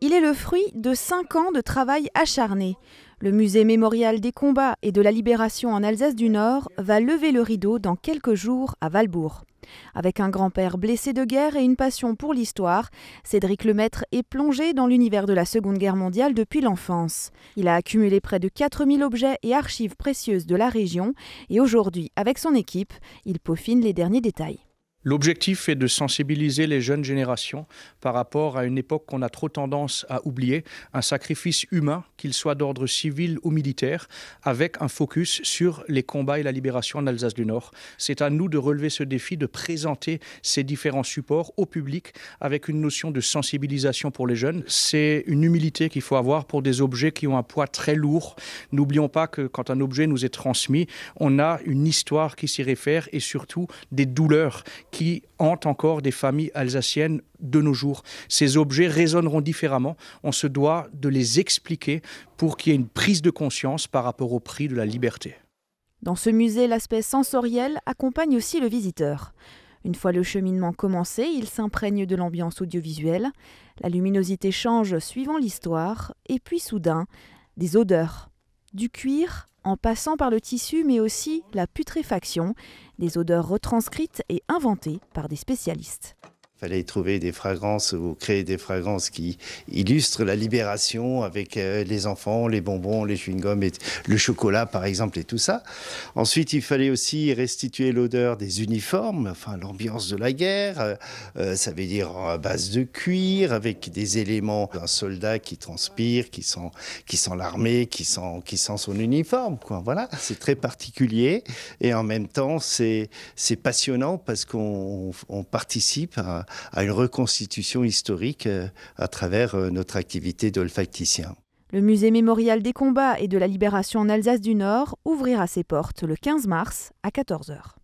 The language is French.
Il est le fruit de cinq ans de travail acharné. Le musée mémorial des combats et de la libération en Alsace du Nord va lever le rideau dans quelques jours à Valbourg. Avec un grand-père blessé de guerre et une passion pour l'histoire, Cédric Lemaître est plongé dans l'univers de la Seconde Guerre mondiale depuis l'enfance. Il a accumulé près de 4000 objets et archives précieuses de la région et aujourd'hui, avec son équipe, il peaufine les derniers détails. L'objectif est de sensibiliser les jeunes générations par rapport à une époque qu'on a trop tendance à oublier, un sacrifice humain, qu'il soit d'ordre civil ou militaire, avec un focus sur les combats et la libération en Alsace du Nord. C'est à nous de relever ce défi, de présenter ces différents supports au public avec une notion de sensibilisation pour les jeunes. C'est une humilité qu'il faut avoir pour des objets qui ont un poids très lourd. N'oublions pas que quand un objet nous est transmis, on a une histoire qui s'y réfère et surtout des douleurs qui hantent encore des familles alsaciennes de nos jours. Ces objets résonneront différemment. On se doit de les expliquer pour qu'il y ait une prise de conscience par rapport au prix de la liberté. Dans ce musée, l'aspect sensoriel accompagne aussi le visiteur. Une fois le cheminement commencé, il s'imprègne de l'ambiance audiovisuelle, la luminosité change suivant l'histoire, et puis soudain, des odeurs du cuir, en passant par le tissu, mais aussi la putréfaction, des odeurs retranscrites et inventées par des spécialistes. Il fallait trouver des fragrances ou créer des fragrances qui illustrent la libération avec euh, les enfants, les bonbons, les chewing-gums, et le chocolat par exemple et tout ça. Ensuite, il fallait aussi restituer l'odeur des uniformes, enfin l'ambiance de la guerre. Euh, euh, ça veut dire à base de cuir avec des éléments d'un soldat qui transpire, qui sent, qui sent l'armée, qui sent, qui sent son uniforme. Quoi. Voilà, c'est très particulier et en même temps c'est c'est passionnant parce qu'on on participe à à une reconstitution historique euh, à travers euh, notre activité d'olfacticien. Le musée mémorial des combats et de la libération en Alsace du Nord ouvrira ses portes le 15 mars à 14h.